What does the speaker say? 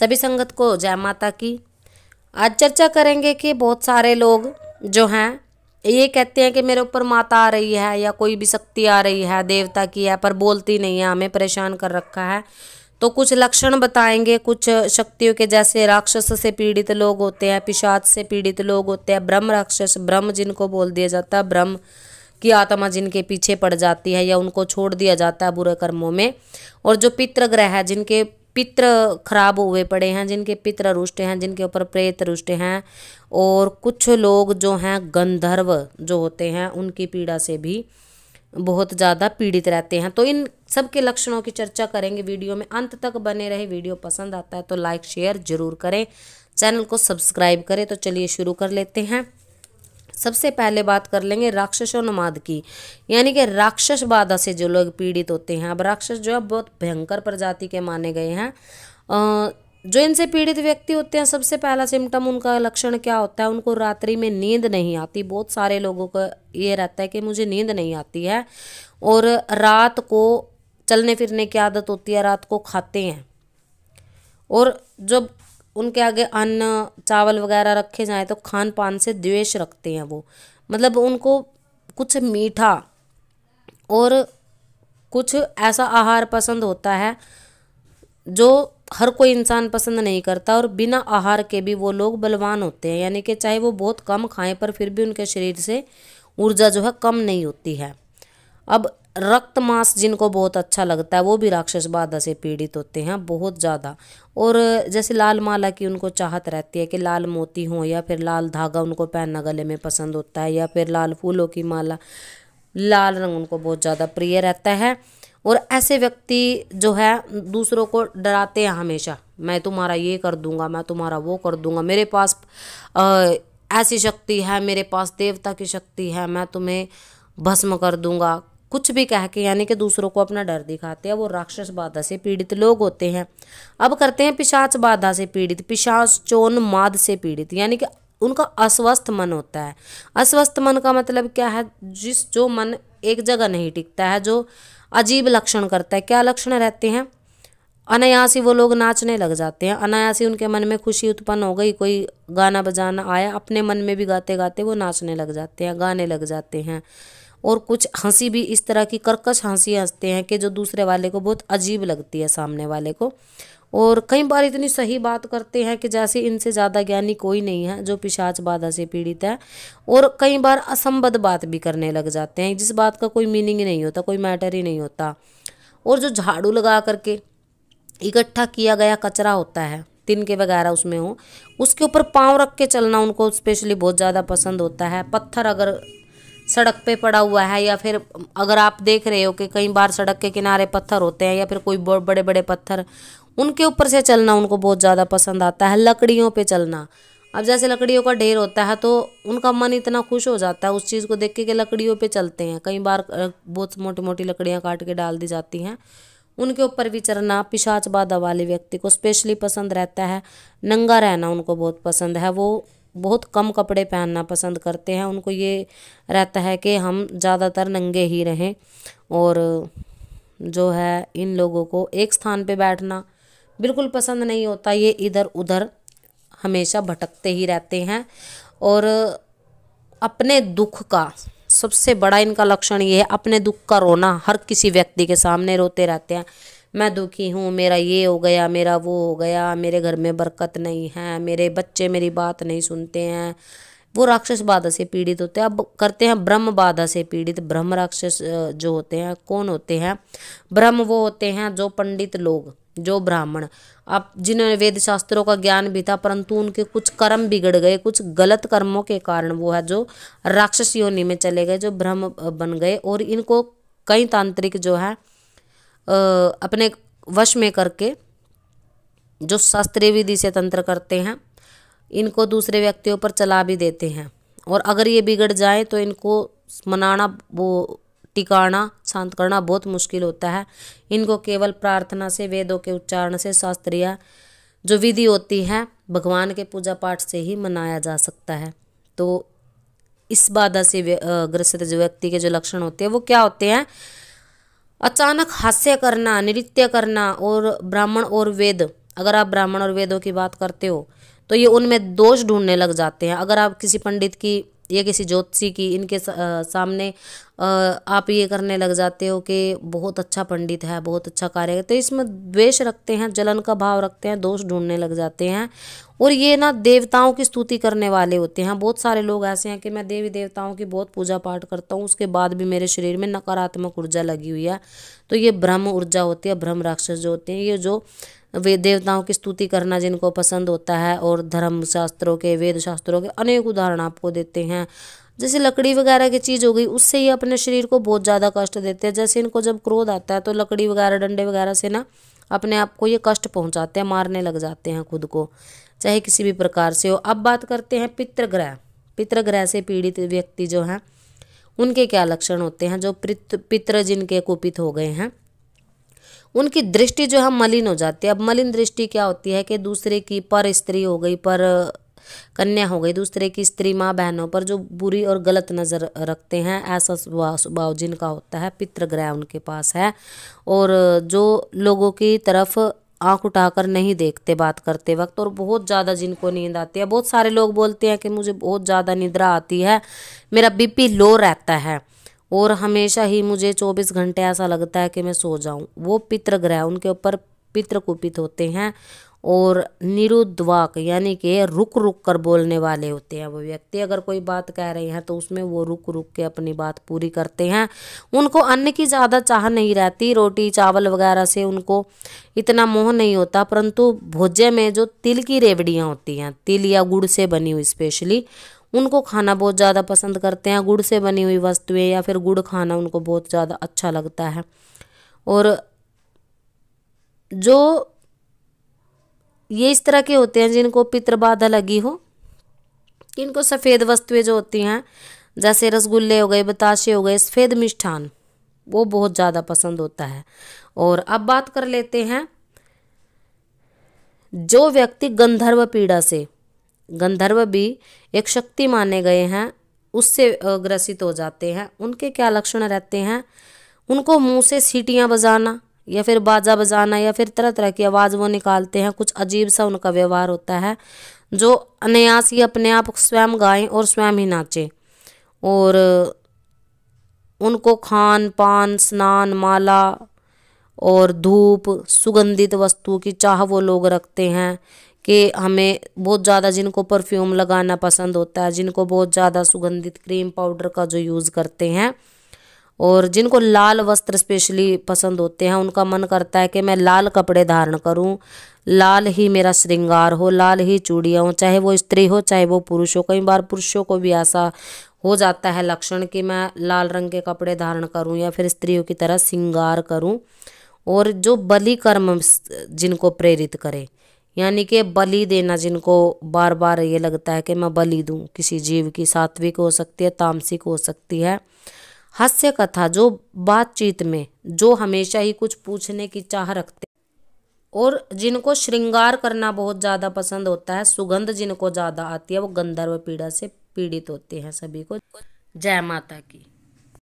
सभी संगत को जय माता की आज चर्चा करेंगे कि बहुत सारे लोग जो हैं ये कहते हैं कि मेरे ऊपर माता आ रही है या कोई भी शक्ति आ रही है देवता की है पर बोलती नहीं है हमें परेशान कर रखा है तो कुछ लक्षण बताएंगे कुछ शक्तियों के जैसे राक्षस से पीड़ित लोग होते हैं पिशाच से पीड़ित लोग होते हैं ब्रह्म राक्षस ब्रह्म जिनको बोल दिया जाता है ब्रह्म की आत्मा जिनके पीछे पड़ जाती है या उनको छोड़ दिया जाता है बुरे कर्मों में और जो पितृग्रह है जिनके पित्र खराब हुए पड़े हैं जिनके पित्र रुष्ट हैं जिनके ऊपर प्रेत रुष्ट हैं और कुछ लोग जो हैं गंधर्व जो होते हैं उनकी पीड़ा से भी बहुत ज़्यादा पीड़ित रहते हैं तो इन सब के लक्षणों की चर्चा करेंगे वीडियो में अंत तक बने रहे वीडियो पसंद आता है तो लाइक शेयर जरूर करें चैनल को सब्सक्राइब करें तो चलिए शुरू कर लेते हैं सबसे पहले बात कर लेंगे राक्षसोन्माद की यानी कि राक्षस बाधा से जो लोग पीड़ित होते हैं अब राक्षस जो है बहुत भयंकर प्रजाति के माने गए हैं जो इनसे पीड़ित व्यक्ति होते हैं सबसे पहला सिम्टम उनका लक्षण क्या होता है उनको रात्रि में नींद नहीं आती बहुत सारे लोगों का ये रहता है कि मुझे नींद नहीं आती है और रात को चलने फिरने की आदत होती है रात को खाते हैं और जब उनके आगे अन्न चावल वगैरह रखे जाएँ तो खान पान से द्वेष रखते हैं वो मतलब उनको कुछ मीठा और कुछ ऐसा आहार पसंद होता है जो हर कोई इंसान पसंद नहीं करता और बिना आहार के भी वो लोग बलवान होते हैं यानी कि चाहे वो बहुत कम खाएं पर फिर भी उनके शरीर से ऊर्जा जो है कम नहीं होती है अब रक्त मांस जिनको बहुत अच्छा लगता है वो भी राक्षस बाधा से पीड़ित होते हैं बहुत ज़्यादा और जैसे लाल माला की उनको चाहत रहती है कि लाल मोती हो या फिर लाल धागा उनको पहनना गले में पसंद होता है या फिर लाल फूलों की माला लाल रंग उनको बहुत ज़्यादा प्रिय रहता है और ऐसे व्यक्ति जो है दूसरों को डराते हैं हमेशा मैं तुम्हारा ये कर दूंगा मैं तुम्हारा वो कर दूंगा मेरे पास ऐसी शक्ति है मेरे पास देवता की शक्ति है मैं तुम्हें भस्म कर दूंगा कुछ भी कह के यानी कि दूसरों को अपना डर दिखाते हैं वो राक्षस बाधा से पीड़ित लोग होते हैं अब करते हैं पिशाच बाधा से पीड़ित पिशाच चोन माद से पीड़ित यानी कि उनका अस्वस्थ मन होता है अस्वस्थ मन का मतलब क्या है जिस जो मन एक जगह नहीं टिकता है जो अजीब लक्षण करता है क्या लक्षण रहते हैं अनायासी वो लोग नाचने लग जाते हैं अनायासी उनके मन में खुशी उत्पन्न हो गई कोई गाना बजाना आया अपने मन में भी गाते गाते वो नाचने लग जाते हैं गाने लग जाते हैं और कुछ हंसी भी इस तरह की कर्कश हंसी हंसते हैं कि जो दूसरे वाले को बहुत अजीब लगती है सामने वाले को और कई बार इतनी सही बात करते हैं कि जैसे इनसे ज़्यादा ज्ञानी कोई नहीं है जो पिशाच बाधा से पीड़ित है और कई बार असंबद्ध बात भी करने लग जाते हैं जिस बात का कोई मीनिंग ही नहीं होता कोई मैटर ही नहीं होता और जो झाड़ू लगा करके इकट्ठा किया गया कचरा होता है तिन के वगैरह उसमें हो उसके ऊपर पाँव रख के चलना उनको स्पेशली बहुत ज़्यादा पसंद होता है पत्थर अगर सड़क पे पड़ा हुआ है या फिर अगर आप देख रहे हो कि कई बार सड़क के किनारे पत्थर होते हैं या फिर कोई बड़े बड़े पत्थर उनके ऊपर से चलना उनको बहुत ज़्यादा पसंद आता है लकड़ियों पे चलना अब जैसे लकड़ियों का ढेर होता है तो उनका मन इतना खुश हो जाता है उस चीज़ को देख के कि लकड़ियों पे चलते हैं कई बार बहुत मोटी मोटी लकड़ियाँ काट के डाल दी जाती हैं उनके ऊपर भी चलना पिशाच बाधा वाले व्यक्ति को स्पेशली पसंद रहता है नंगा रहना उनको बहुत पसंद है वो बहुत कम कपड़े पहनना पसंद करते हैं उनको ये रहता है कि हम ज़्यादातर नंगे ही रहें और जो है इन लोगों को एक स्थान पे बैठना बिल्कुल पसंद नहीं होता ये इधर उधर हमेशा भटकते ही रहते हैं और अपने दुख का सबसे बड़ा इनका लक्षण ये है अपने दुख का रोना हर किसी व्यक्ति के सामने रोते रहते हैं मैं दुखी हूँ मेरा ये हो गया मेरा वो हो गया मेरे घर में बरकत नहीं है मेरे बच्चे मेरी बात नहीं सुनते हैं वो राक्षस बाधा से पीड़ित होते हैं अब करते हैं ब्रह्म बाधा से पीड़ित ब्रह्म राक्षस जो होते हैं कौन होते हैं ब्रह्म वो होते हैं जो पंडित लोग जो ब्राह्मण आप जिन्होंने वेद शास्त्रों का ज्ञान भी था परंतु उनके कुछ कर्म बिगड़ गए कुछ गलत कर्मों के कारण वो है जो राक्षस योनि में चले गए जो ब्रह्म बन गए और इनको कई तांत्रिक जो है अपने वश में करके जो शास्त्रीय विधि से तंत्र करते हैं इनको दूसरे व्यक्तियों पर चला भी देते हैं और अगर ये बिगड़ जाए तो इनको मनाना वो टिकाना शांत करना बहुत मुश्किल होता है इनको केवल प्रार्थना से वेदों के उच्चारण से शास्त्रीय जो विधि होती है भगवान के पूजा पाठ से ही मनाया जा सकता है तो इस बाधा से ग्रसित जो व्यक्ति के जो लक्षण होते हैं वो क्या होते हैं अचानक हास्य करना नृत्य करना और ब्राह्मण और वेद अगर आप ब्राह्मण और वेदों की बात करते हो तो ये उनमें दोष ढूंढने लग जाते हैं अगर आप किसी पंडित की ये किसी ज्योतिषी की इनके सामने आप ये करने लग जाते हो कि बहुत अच्छा पंडित है बहुत अच्छा कार्य है तो इसमें द्वेष रखते हैं जलन का भाव रखते हैं दोष ढूंढने लग जाते हैं और ये ना देवताओं की स्तुति करने वाले होते हैं बहुत सारे लोग ऐसे हैं कि मैं देवी देवताओं की बहुत पूजा पाठ करता हूँ उसके बाद भी मेरे शरीर में नकारात्मक ऊर्जा लगी हुई है तो ये भ्रम ऊर्जा होती है ब्रह्म राक्षस जो होते हैं ये जो वे देवताओं की स्तुति करना जिनको पसंद होता है और धर्म शास्त्रों के वेद शास्त्रों के अनेक उदाहरण आपको देते हैं जैसे लकड़ी वगैरह की चीज़ हो गई उससे ये अपने शरीर को बहुत ज़्यादा कष्ट देते हैं जैसे इनको जब क्रोध आता है तो लकड़ी वगैरह डंडे वगैरह से ना अपने आप को ये कष्ट पहुँचाते हैं मारने लग जाते हैं खुद को चाहे किसी भी प्रकार से हो अब बात करते हैं पितृग्रह पितृग्रह से पीड़ित व्यक्ति जो हैं उनके क्या लक्षण होते हैं जो पित पितृ जिनके कुपित हो गए हैं उनकी दृष्टि जो है मलिन हो जाती है अब मलिन दृष्टि क्या होती है कि दूसरे की पर स्त्री हो गई पर कन्या हो गई दूसरे की स्त्री माँ बहनों पर जो बुरी और गलत नज़र रखते हैं ऐसा स्वभाव जिनका होता है पितृग्रह उनके पास है और जो लोगों की तरफ आंख उठाकर नहीं देखते बात करते वक्त और बहुत ज़्यादा जिनको नींद आती है बहुत सारे लोग बोलते हैं कि मुझे बहुत ज़्यादा निद्रा आती है मेरा बीपी लो रहता है और हमेशा ही मुझे चौबीस घंटे ऐसा लगता है कि मैं सो जाऊँ वो पितृग्रह ग्रह उनके ऊपर पितृकुपित होते हैं और निरुद्वाक यानी कि रुक रुक कर बोलने वाले होते हैं वो व्यक्ति अगर कोई बात कह रहे हैं तो उसमें वो रुक रुक के अपनी बात पूरी करते हैं उनको अन्न की ज़्यादा चाह नहीं रहती रोटी चावल वगैरह से उनको इतना मोह नहीं होता परंतु भोज्य में जो तिल की रेवड़ियाँ होती हैं तिल या गुड़ से बनी हुई स्पेशली उनको खाना बहुत ज़्यादा पसंद करते हैं गुड़ से बनी हुई वस्तुएं या फिर गुड़ खाना उनको बहुत ज़्यादा अच्छा लगता है और जो ये इस तरह के होते हैं जिनको पितृबाधा लगी हो इनको सफ़ेद वस्तुएं जो होती हैं जैसे रसगुल्ले हो गए बताशे हो गए सफ़ेद मिष्ठान वो बहुत ज़्यादा पसंद होता है और अब बात कर लेते हैं जो व्यक्ति गंधर्व पीड़ा से गंधर्व भी एक शक्ति माने गए हैं उससे ग्रसित हो जाते हैं उनके क्या लक्षण रहते हैं उनको मुंह से सीटियाँ बजाना या फिर बाजा बजाना या फिर तरह तरह की आवाज़ वो निकालते हैं कुछ अजीब सा उनका व्यवहार होता है जो अनायास ही अपने आप स्वयं गाएं और स्वयं ही नाचें और उनको खान पान स्नान माला और धूप सुगंधित वस्तु की चाह वो लोग रखते हैं कि हमें बहुत ज़्यादा जिनको परफ्यूम लगाना पसंद होता है जिनको बहुत ज़्यादा सुगंधित क्रीम पाउडर का जो यूज़ करते हैं और जिनको लाल वस्त्र स्पेशली पसंद होते हैं उनका मन करता है कि मैं लाल कपड़े धारण करूं लाल ही मेरा श्रृंगार हो लाल ही चूड़ियाँ हो चाहे वो स्त्री हो चाहे वो पुरुष हो कई बार पुरुषों को भी ऐसा हो जाता है लक्षण कि मैं लाल रंग के कपड़े धारण करूं या फिर स्त्रियों की तरह श्रृंगार करूं और जो बलि कर्म जिनको प्रेरित करे यानी कि बलि देना जिनको बार बार ये लगता है कि मैं बलि दूँ किसी जीव की सात्विक हो सकती है तामसिक हो सकती है हास्य कथा जो बातचीत में जो हमेशा ही कुछ पूछने की चाह रखते और जिनको श्रृंगार करना बहुत ज़्यादा पसंद होता है सुगंध जिनको ज़्यादा आती है वो गंधर्व पीड़ा से पीड़ित होते हैं सभी को जय माता की